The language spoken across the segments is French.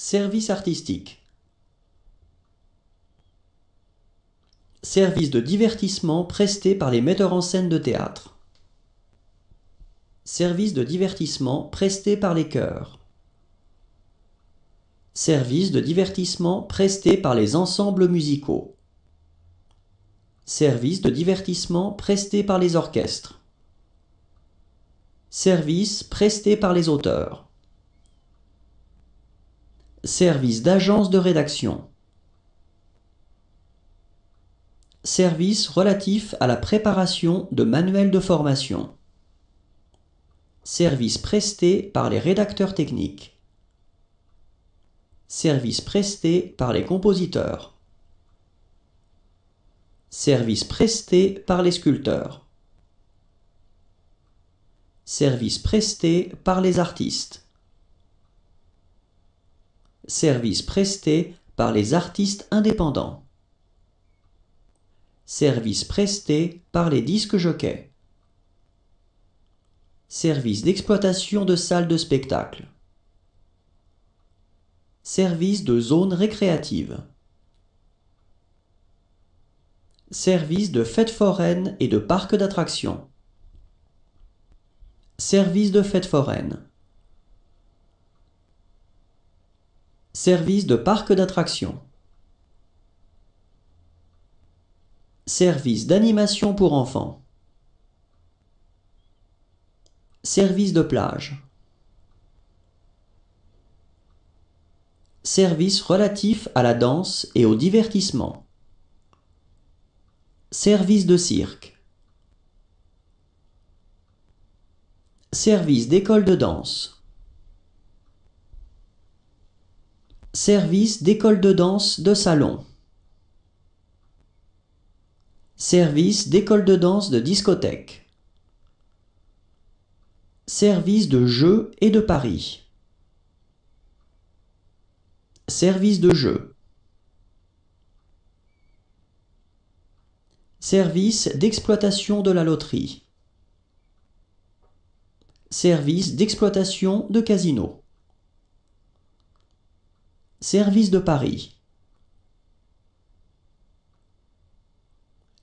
Service artistique. Service de divertissement presté par les metteurs en scène de théâtre. Service de divertissement presté par les chœurs. Service de divertissement presté par les ensembles musicaux. Service de divertissement presté par les orchestres. Service presté par les auteurs. Service d'agence de rédaction. Service relatif à la préparation de manuels de formation. Service presté par les rédacteurs techniques. Service presté par les compositeurs. Service presté par les sculpteurs. Service presté par les artistes. Service presté par les artistes indépendants. Service presté par les disques jockeys. Service d'exploitation de salles de spectacle. Service de zone récréative. Service de fêtes foraines et de parcs d'attractions. Service de fêtes foraines. Service de parc d'attractions. Service d'animation pour enfants. Service de plage. Service relatif à la danse et au divertissement. Service de cirque. Service d'école de danse. service d'école de danse de salon. Service d'école de danse de discothèque. Service de jeu et de paris. Service de jeu. Service d'exploitation de la loterie. Service d'exploitation de casino. Service de Paris.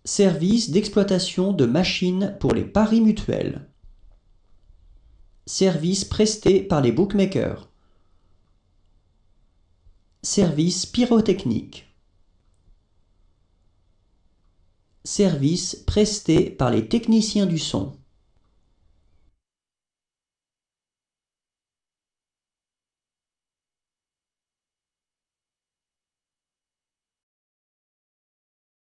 Service d'exploitation de machines pour les paris mutuels. Service presté par les bookmakers. Service pyrotechnique. Service presté par les techniciens du son.